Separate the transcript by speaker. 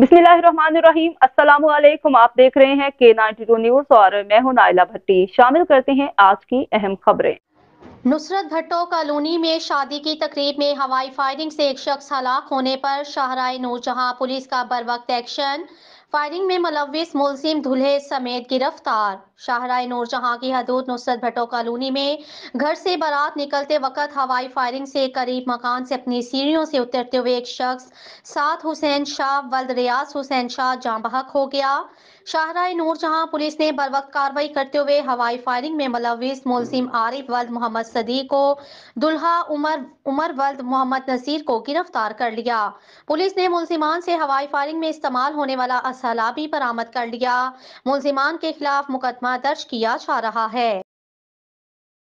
Speaker 1: बिस्मिल्लाहिर्रहमानिर्रहीम अस्सलाम वालेकुम आप देख रहे हैं के नाइनटी टू न्यूज और मैं हूं नाइला भट्टी शामिल करते हैं आज की अहम खबरें
Speaker 2: नुसरत भट्टो कॉलोनी में शादी की तकरीब में हवाई फायरिंग से एक शख्स हलाक होने पर शाहराय नूरजहां पुलिस का बर वक्त एक्शन फायरिंग में मुलविस मुलिम दुल्हे समेत गिरफ्तार शाहरा नूर जहाँ की हदूद नुसरत भट्टो कॉलोनी में घर से बारात निकलते वक्त हवाई फायरिंग से करीब मकान से अपनी सीढ़ियों से उतरते हुए एक शख्स सात हुसैन शाह वल्द रियाज हुसैन शाह जाँ बहक हो गया शाहरा नूर जहाँ पुलिस ने बर वक्त कार्रवाई करते हुए हवाई फायरिंग में मुलविस मुलिम आरिफ वल्द मोहम्मद सदी को दुल्हा उमर उमर वल्द मोहम्मद नसीर को गिरफ्तार कर लिया पुलिस ने मुलजिमान से हवाई फायरिंग में इस्तेमाल होने वाला सैलाबी बरामद कर लिया मुलजिमान के खिलाफ मुकदमा दर्ज किया जा रहा है